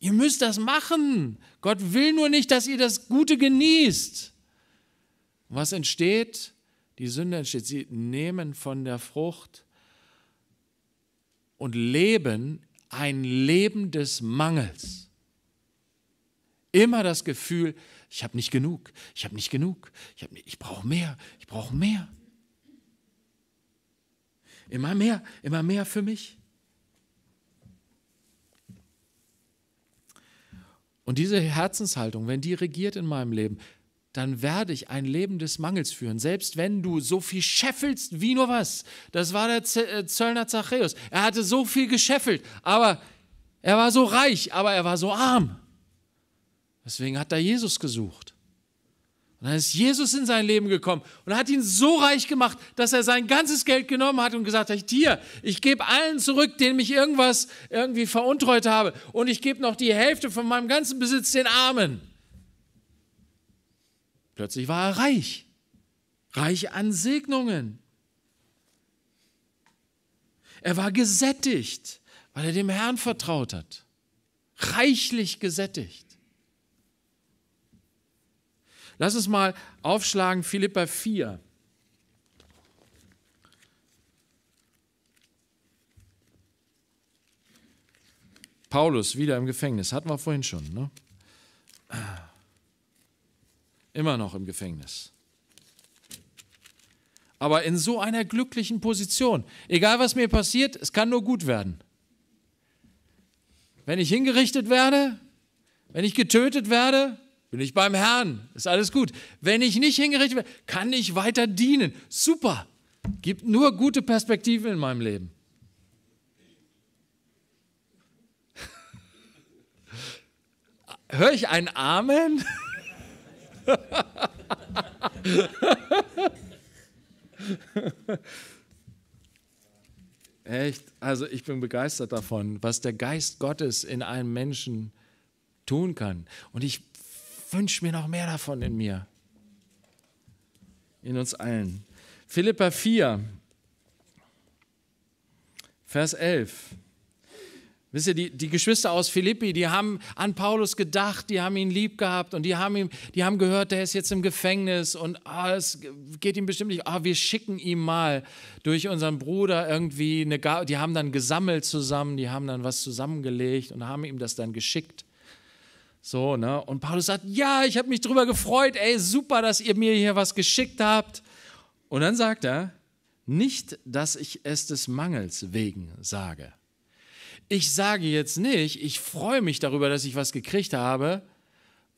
Ihr müsst das machen. Gott will nur nicht, dass ihr das Gute genießt. Was entsteht? Die Sünde entsteht. Sie nehmen von der Frucht und leben ein Leben des Mangels. Immer das Gefühl, ich habe nicht genug, ich habe nicht genug, ich, ich brauche mehr, ich brauche mehr. Immer mehr, immer mehr für mich. Und diese Herzenshaltung, wenn die regiert in meinem Leben, dann werde ich ein Leben des Mangels führen, selbst wenn du so viel scheffelst wie nur was. Das war der äh, Zöllner Zachäus. Er hatte so viel gescheffelt, aber er war so reich, aber er war so arm. Deswegen hat er Jesus gesucht. Und dann ist Jesus in sein Leben gekommen und hat ihn so reich gemacht, dass er sein ganzes Geld genommen hat und gesagt hat, hier, ich gebe allen zurück, denen mich irgendwas irgendwie veruntreut habe und ich gebe noch die Hälfte von meinem ganzen Besitz den Armen. Plötzlich war er reich, reich an Segnungen. Er war gesättigt, weil er dem Herrn vertraut hat, reichlich gesättigt. Lass uns mal aufschlagen Philippa 4. Paulus wieder im Gefängnis, hatten wir vorhin schon. Ne? immer noch im Gefängnis. Aber in so einer glücklichen Position, egal was mir passiert, es kann nur gut werden. Wenn ich hingerichtet werde, wenn ich getötet werde, bin ich beim Herrn, ist alles gut. Wenn ich nicht hingerichtet werde, kann ich weiter dienen. Super, gibt nur gute Perspektiven in meinem Leben. Höre ich einen Amen? Echt, also ich bin begeistert davon, was der Geist Gottes in einem Menschen tun kann. Und ich wünsche mir noch mehr davon in mir, in uns allen. Philippa 4, Vers 11. Wisst ihr, die, die Geschwister aus Philippi, die haben an Paulus gedacht, die haben ihn lieb gehabt und die haben, ihm, die haben gehört, der ist jetzt im Gefängnis und ah, es geht ihm bestimmt nicht. Ah, wir schicken ihm mal durch unseren Bruder irgendwie eine Gabe. Die haben dann gesammelt zusammen, die haben dann was zusammengelegt und haben ihm das dann geschickt. So, ne? Und Paulus sagt: Ja, ich habe mich drüber gefreut, ey, super, dass ihr mir hier was geschickt habt. Und dann sagt er: Nicht, dass ich es des Mangels wegen sage. Ich sage jetzt nicht, ich freue mich darüber, dass ich was gekriegt habe,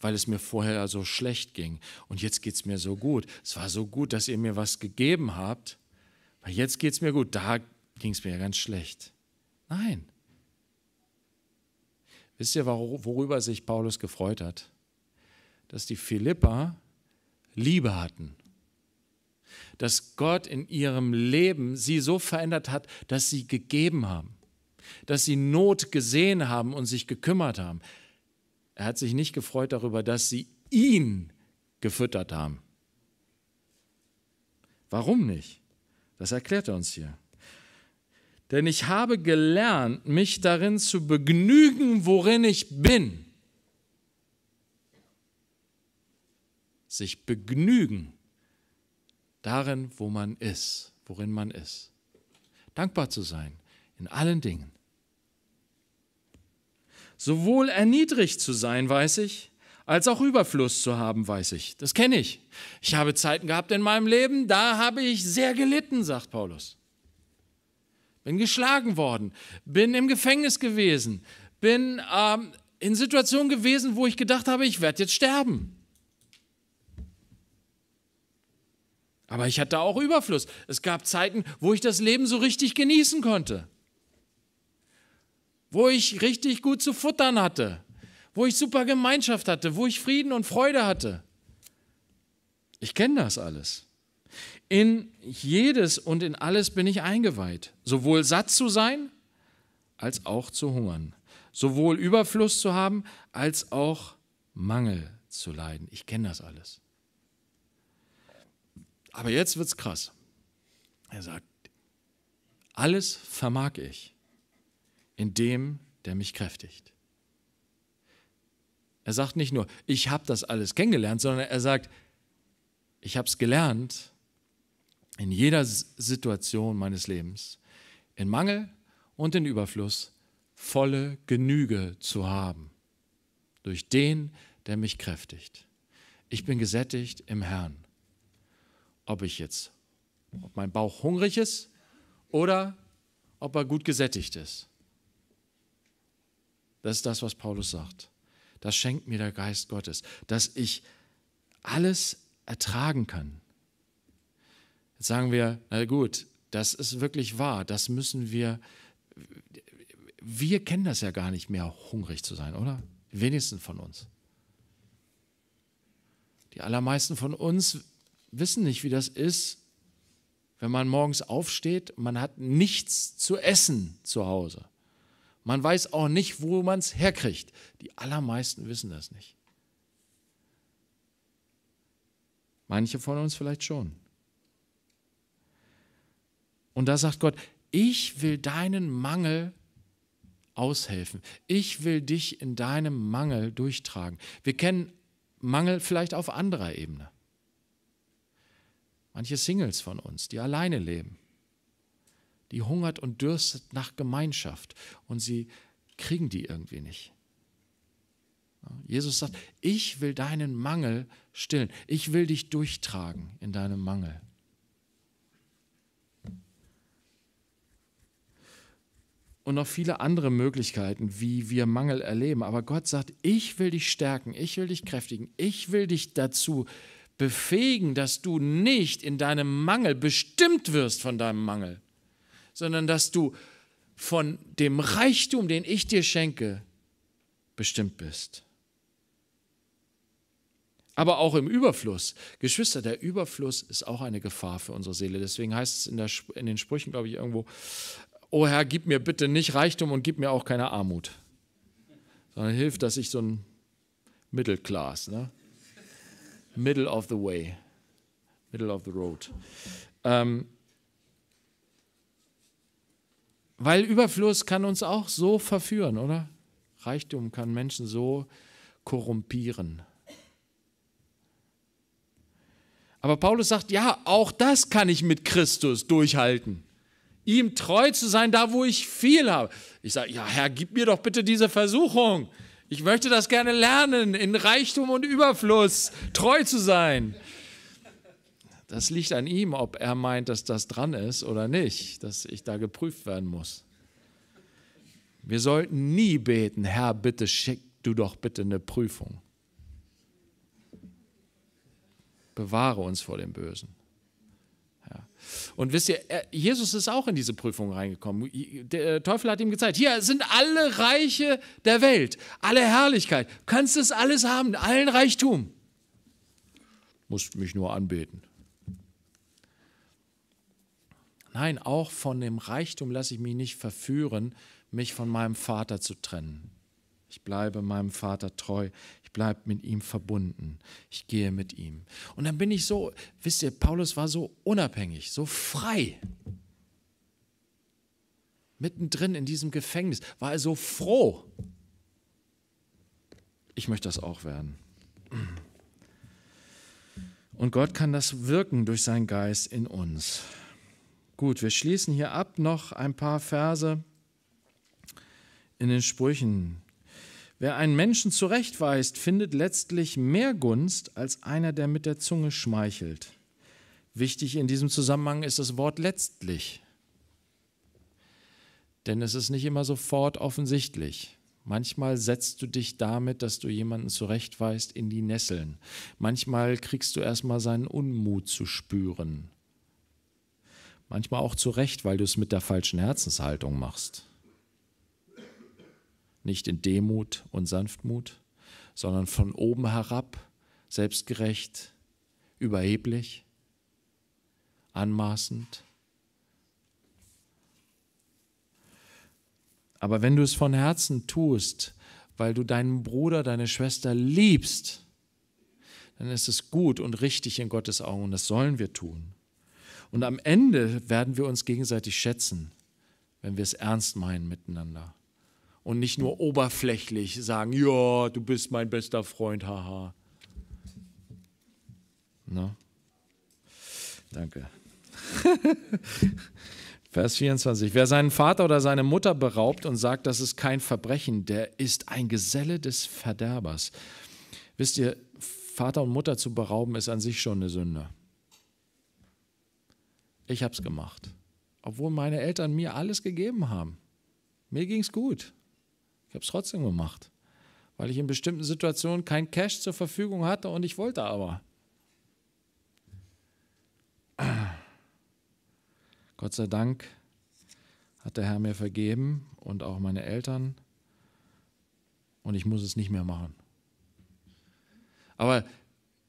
weil es mir vorher so schlecht ging. Und jetzt geht es mir so gut. Es war so gut, dass ihr mir was gegeben habt, weil jetzt geht es mir gut. Da ging es mir ja ganz schlecht. Nein. Wisst ihr, worüber sich Paulus gefreut hat? Dass die Philippa Liebe hatten. Dass Gott in ihrem Leben sie so verändert hat, dass sie gegeben haben dass sie Not gesehen haben und sich gekümmert haben. Er hat sich nicht gefreut darüber, dass sie ihn gefüttert haben. Warum nicht? Das erklärt er uns hier. Denn ich habe gelernt, mich darin zu begnügen, worin ich bin. Sich begnügen darin, wo man ist, worin man ist. Dankbar zu sein in allen Dingen. Sowohl erniedrigt zu sein, weiß ich, als auch Überfluss zu haben, weiß ich. Das kenne ich. Ich habe Zeiten gehabt in meinem Leben, da habe ich sehr gelitten, sagt Paulus. Bin geschlagen worden, bin im Gefängnis gewesen, bin ähm, in Situationen gewesen, wo ich gedacht habe, ich werde jetzt sterben. Aber ich hatte auch Überfluss. Es gab Zeiten, wo ich das Leben so richtig genießen konnte wo ich richtig gut zu futtern hatte, wo ich super Gemeinschaft hatte, wo ich Frieden und Freude hatte. Ich kenne das alles. In jedes und in alles bin ich eingeweiht, sowohl satt zu sein als auch zu hungern, sowohl Überfluss zu haben als auch Mangel zu leiden. Ich kenne das alles. Aber jetzt wird es krass. Er sagt, alles vermag ich in dem, der mich kräftigt. Er sagt nicht nur, ich habe das alles kennengelernt, sondern er sagt, ich habe es gelernt in jeder Situation meines Lebens, in Mangel und in Überfluss, volle Genüge zu haben, durch den, der mich kräftigt. Ich bin gesättigt im Herrn. Ob ich jetzt, ob mein Bauch hungrig ist oder ob er gut gesättigt ist. Das ist das, was Paulus sagt. Das schenkt mir der Geist Gottes, dass ich alles ertragen kann. Jetzt sagen wir, na gut, das ist wirklich wahr, das müssen wir, wir kennen das ja gar nicht mehr, hungrig zu sein, oder? Wenigstens von uns. Die allermeisten von uns wissen nicht, wie das ist, wenn man morgens aufsteht, und man hat nichts zu essen zu Hause. Man weiß auch nicht, wo man es herkriegt. Die allermeisten wissen das nicht. Manche von uns vielleicht schon. Und da sagt Gott, ich will deinen Mangel aushelfen. Ich will dich in deinem Mangel durchtragen. Wir kennen Mangel vielleicht auf anderer Ebene. Manche Singles von uns, die alleine leben, die hungert und dürstet nach Gemeinschaft und sie kriegen die irgendwie nicht. Jesus sagt, ich will deinen Mangel stillen, ich will dich durchtragen in deinem Mangel. Und noch viele andere Möglichkeiten, wie wir Mangel erleben. Aber Gott sagt, ich will dich stärken, ich will dich kräftigen, ich will dich dazu befähigen, dass du nicht in deinem Mangel bestimmt wirst von deinem Mangel sondern dass du von dem Reichtum, den ich dir schenke, bestimmt bist. Aber auch im Überfluss. Geschwister, der Überfluss ist auch eine Gefahr für unsere Seele. Deswegen heißt es in, der, in den Sprüchen, glaube ich, irgendwo, O Herr, gib mir bitte nicht Reichtum und gib mir auch keine Armut. Sondern hilf, dass ich so ein Mittelclass, ne? Middle of the way, Middle of the road. Ähm, weil Überfluss kann uns auch so verführen, oder? Reichtum kann Menschen so korrumpieren. Aber Paulus sagt, ja, auch das kann ich mit Christus durchhalten. Ihm treu zu sein, da wo ich viel habe. Ich sage, ja, Herr, gib mir doch bitte diese Versuchung. Ich möchte das gerne lernen, in Reichtum und Überfluss treu zu sein. Das liegt an ihm, ob er meint, dass das dran ist oder nicht, dass ich da geprüft werden muss. Wir sollten nie beten, Herr, bitte schick du doch bitte eine Prüfung. Bewahre uns vor dem Bösen. Ja. Und wisst ihr, Jesus ist auch in diese Prüfung reingekommen. Der äh, Teufel hat ihm gezeigt, hier sind alle Reiche der Welt, alle Herrlichkeit. Du kannst das alles haben, allen Reichtum. Musst mich nur anbeten. Nein, auch von dem Reichtum lasse ich mich nicht verführen, mich von meinem Vater zu trennen. Ich bleibe meinem Vater treu. Ich bleibe mit ihm verbunden. Ich gehe mit ihm. Und dann bin ich so, wisst ihr, Paulus war so unabhängig, so frei. Mittendrin in diesem Gefängnis war er so froh. Ich möchte das auch werden. Und Gott kann das wirken durch seinen Geist in uns. Gut, wir schließen hier ab noch ein paar Verse in den Sprüchen. Wer einen Menschen zurechtweist, findet letztlich mehr Gunst als einer, der mit der Zunge schmeichelt. Wichtig in diesem Zusammenhang ist das Wort letztlich. Denn es ist nicht immer sofort offensichtlich. Manchmal setzt du dich damit, dass du jemanden zurechtweist, in die Nesseln. Manchmal kriegst du erstmal seinen Unmut zu spüren. Manchmal auch zu Recht, weil du es mit der falschen Herzenshaltung machst. Nicht in Demut und Sanftmut, sondern von oben herab, selbstgerecht, überheblich, anmaßend. Aber wenn du es von Herzen tust, weil du deinen Bruder, deine Schwester liebst, dann ist es gut und richtig in Gottes Augen und das sollen wir tun. Und am Ende werden wir uns gegenseitig schätzen, wenn wir es ernst meinen miteinander. Und nicht nur oberflächlich sagen, ja, du bist mein bester Freund, haha. No? Ne? Danke. Vers 24. Wer seinen Vater oder seine Mutter beraubt und sagt, das ist kein Verbrechen, der ist ein Geselle des Verderbers. Wisst ihr, Vater und Mutter zu berauben, ist an sich schon eine Sünde. Ich habe es gemacht. Obwohl meine Eltern mir alles gegeben haben. Mir ging es gut. Ich habe es trotzdem gemacht, weil ich in bestimmten Situationen kein Cash zur Verfügung hatte und ich wollte aber. Gott sei Dank hat der Herr mir vergeben und auch meine Eltern und ich muss es nicht mehr machen. Aber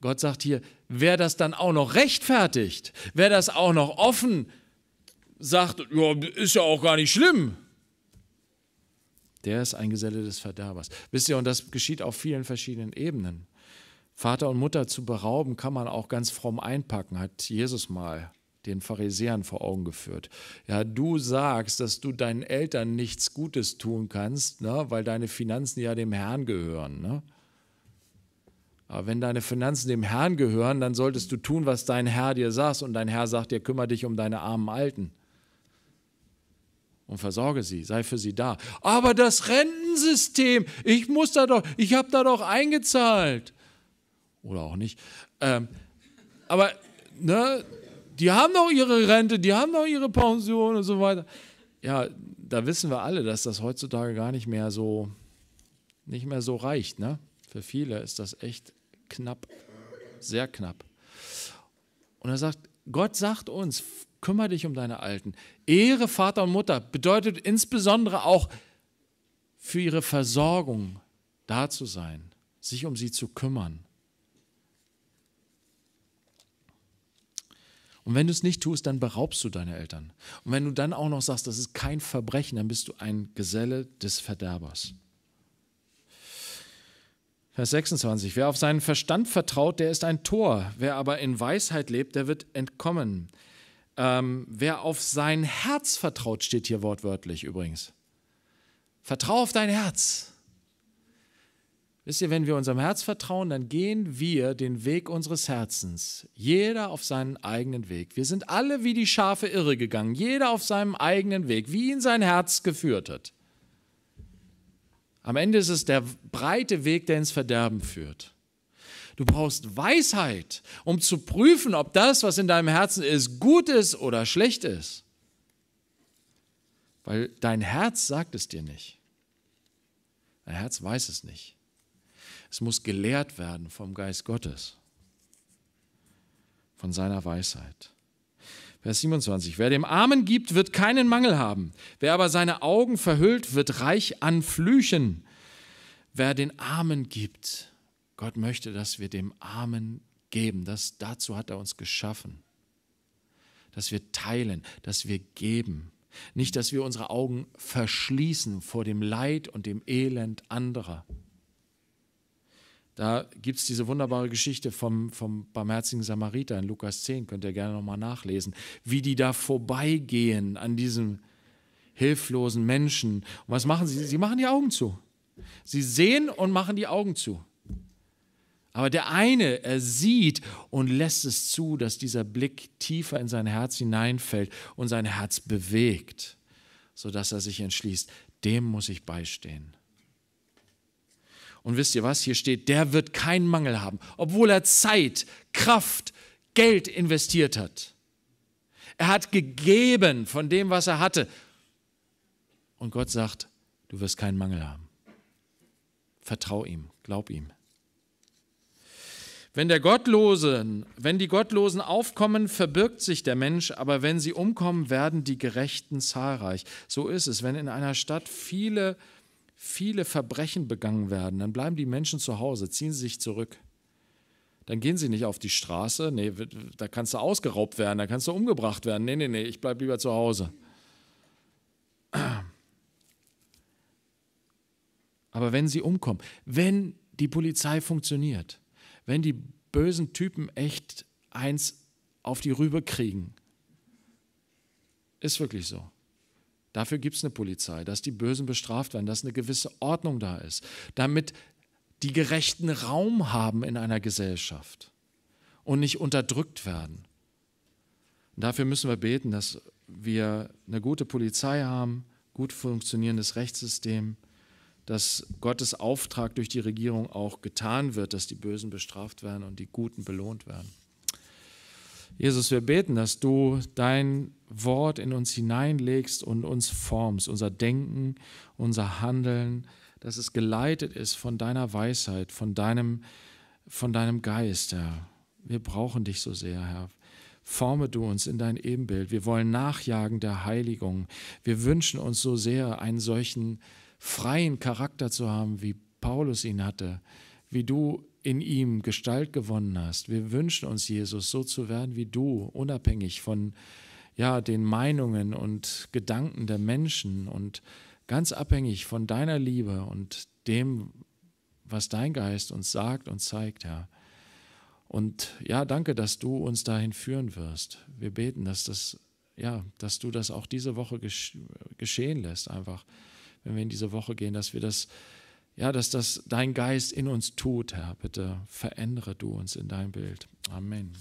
Gott sagt hier, wer das dann auch noch rechtfertigt, wer das auch noch offen sagt, ja, ist ja auch gar nicht schlimm, der ist ein Geselle des Verderbers. Wisst ihr, und das geschieht auf vielen verschiedenen Ebenen. Vater und Mutter zu berauben, kann man auch ganz fromm einpacken, hat Jesus mal den Pharisäern vor Augen geführt. Ja, du sagst, dass du deinen Eltern nichts Gutes tun kannst, ne, weil deine Finanzen ja dem Herrn gehören. Ne? Aber wenn deine Finanzen dem Herrn gehören, dann solltest du tun, was dein Herr dir sagt. Und dein Herr sagt dir, kümmere dich um deine armen Alten. Und versorge sie, sei für sie da. Aber das Rentensystem, ich muss da doch, ich habe da doch eingezahlt. Oder auch nicht. Ähm, aber, ne, die haben doch ihre Rente, die haben doch ihre Pension und so weiter. Ja, da wissen wir alle, dass das heutzutage gar nicht mehr so, nicht mehr so reicht, ne? Für viele ist das echt knapp, sehr knapp. Und er sagt, Gott sagt uns, kümmere dich um deine Alten. Ehre Vater und Mutter bedeutet insbesondere auch für ihre Versorgung da zu sein, sich um sie zu kümmern. Und wenn du es nicht tust, dann beraubst du deine Eltern. Und wenn du dann auch noch sagst, das ist kein Verbrechen, dann bist du ein Geselle des Verderbers. Vers 26. Wer auf seinen Verstand vertraut, der ist ein Tor. Wer aber in Weisheit lebt, der wird entkommen. Ähm, wer auf sein Herz vertraut, steht hier wortwörtlich übrigens. Vertrau auf dein Herz. Wisst ihr, wenn wir unserem Herz vertrauen, dann gehen wir den Weg unseres Herzens. Jeder auf seinen eigenen Weg. Wir sind alle wie die Schafe irre gegangen. Jeder auf seinem eigenen Weg, wie ihn sein Herz geführt hat. Am Ende ist es der breite Weg, der ins Verderben führt. Du brauchst Weisheit, um zu prüfen, ob das, was in deinem Herzen ist, gut ist oder schlecht ist. Weil dein Herz sagt es dir nicht. Dein Herz weiß es nicht. Es muss gelehrt werden vom Geist Gottes, von seiner Weisheit. Vers 27. Wer dem Armen gibt, wird keinen Mangel haben. Wer aber seine Augen verhüllt, wird reich an Flüchen. Wer den Armen gibt, Gott möchte, dass wir dem Armen geben. Das, dazu hat er uns geschaffen. Dass wir teilen, dass wir geben. Nicht, dass wir unsere Augen verschließen vor dem Leid und dem Elend anderer. Da gibt es diese wunderbare Geschichte vom, vom barmherzigen Samariter in Lukas 10, könnt ihr gerne nochmal nachlesen, wie die da vorbeigehen an diesem hilflosen Menschen. Und was machen sie? Sie machen die Augen zu. Sie sehen und machen die Augen zu. Aber der eine, er sieht und lässt es zu, dass dieser Blick tiefer in sein Herz hineinfällt und sein Herz bewegt, sodass er sich entschließt, dem muss ich beistehen. Und wisst ihr was? Hier steht, der wird keinen Mangel haben, obwohl er Zeit, Kraft, Geld investiert hat. Er hat gegeben von dem, was er hatte. Und Gott sagt, du wirst keinen Mangel haben. Vertrau ihm, glaub ihm. Wenn, der Gottlosen, wenn die Gottlosen aufkommen, verbirgt sich der Mensch, aber wenn sie umkommen, werden die Gerechten zahlreich. So ist es, wenn in einer Stadt viele äh, viele Verbrechen begangen werden, dann bleiben die Menschen zu Hause, ziehen sie sich zurück. Dann gehen sie nicht auf die Straße, nee, da kannst du ausgeraubt werden, da kannst du umgebracht werden. Nee, nee, nee, ich bleibe lieber zu Hause. Aber wenn sie umkommen, wenn die Polizei funktioniert, wenn die bösen Typen echt eins auf die Rübe kriegen, ist wirklich so. Dafür gibt es eine Polizei, dass die Bösen bestraft werden, dass eine gewisse Ordnung da ist, damit die Gerechten Raum haben in einer Gesellschaft und nicht unterdrückt werden. Und dafür müssen wir beten, dass wir eine gute Polizei haben, gut funktionierendes Rechtssystem, dass Gottes Auftrag durch die Regierung auch getan wird, dass die Bösen bestraft werden und die Guten belohnt werden. Jesus, wir beten, dass du dein Wort in uns hineinlegst und uns formst, unser Denken, unser Handeln, dass es geleitet ist von deiner Weisheit, von deinem, von deinem Geist, Herr. Wir brauchen dich so sehr, Herr. Forme du uns in dein Ebenbild. Wir wollen nachjagen der Heiligung. Wir wünschen uns so sehr, einen solchen freien Charakter zu haben, wie Paulus ihn hatte, wie du in ihm Gestalt gewonnen hast. Wir wünschen uns, Jesus, so zu werden wie du, unabhängig von, ja, den Meinungen und Gedanken der Menschen und ganz abhängig von deiner Liebe und dem, was dein Geist uns sagt und zeigt, Herr. Und ja, danke, dass du uns dahin führen wirst. Wir beten, dass das, ja, dass du das auch diese Woche geschehen lässt, einfach, wenn wir in diese Woche gehen, dass wir das, ja, dass das dein Geist in uns tut, Herr. Bitte verändere du uns in dein Bild. Amen.